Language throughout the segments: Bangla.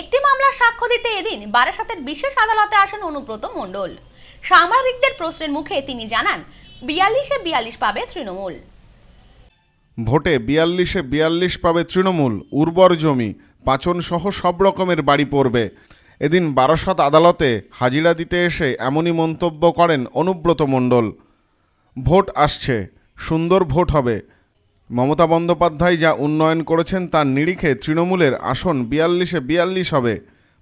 একটি মামলার সাক্ষ্য দিতে এদিন বারাসাতের বিশেষ আদালতে আসেন অনুব্রত মণ্ডল সাংবাদিকদের প্রশ্নের মুখে তিনি জানান বিয়াল্লিশে বিয়াল্লিশ পাবে তৃণমূল ভোটে বিয়াল্লিশে বিয়াল্লিশ পাবে তৃণমূল উর্বর জমি পাচন সহ সব রকমের বাড়ি পড়বে এদিন বারাসাত আদালতে হাজিরা দিতে এসে এমনই মন্তব্য করেন অনুব্রত মণ্ডল ভোট আসছে সুন্দর ভোট হবে মমতা বন্দ্যোপাধ্যায় যা উন্নয়ন করেছেন তার নিরিখে তৃণমূলের আসন বিয়াল্লিশে বিয়াল্লিশ হবে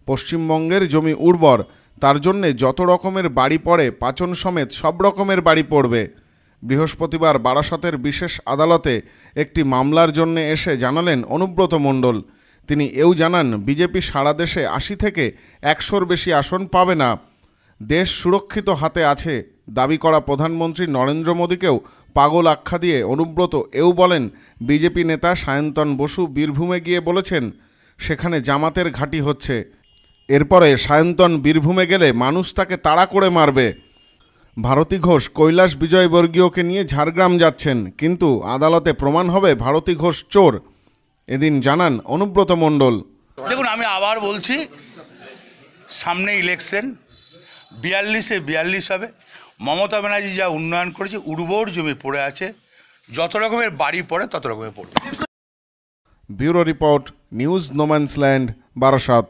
পশ্চিমবঙ্গের জমি উর্বর তার জন্যে যত রকমের বাড়ি পড়ে পাচন সমেত সব রকমের বাড়ি পড়বে বৃহস্পতিবার বারাসতের বিশেষ আদালতে একটি মামলার জন্য এসে জানালেন অনুব্রত মণ্ডল তিনি এও জানান বিজেপি সারা দেশে আশি থেকে একশোর বেশি আসন পাবে না দেশ সুরক্ষিত হাতে আছে দাবি করা প্রধানমন্ত্রী নরেন্দ্র মোদীকেও পাগল আখ্যা দিয়ে অনুব্রত এও বলেন বিজেপি নেতা সায়ন্তন বসু বীরভূমে গিয়ে বলেছেন সেখানে জামাতের ঘাঁটি হচ্ছে এরপরে সায়ন্তন বীরভূমে গেলে মানুষ তাকে তাড়া করে মারবে ভারতী ঘোষ কৈলাস বিজয়বর্গীয়কে নিয়ে ঝাড়গ্রাম যাচ্ছেন কিন্তু আদালতে প্রমাণ হবে ভারতী ঘোষ চোর এদিন জানান অনুব্রত মণ্ডল দেখুন আমি আবার বলছি সামনে ইলেকশন বিয়াল্লিশে বিয়াল্লিশ হবে মমতা ব্যানার্জি যা উন্নয়ন করেছে উর্বর জমি পড়ে আছে যত রকমের বাড়ি পড়ে তত রকমের পড়বে bureau report news no man's land Barasat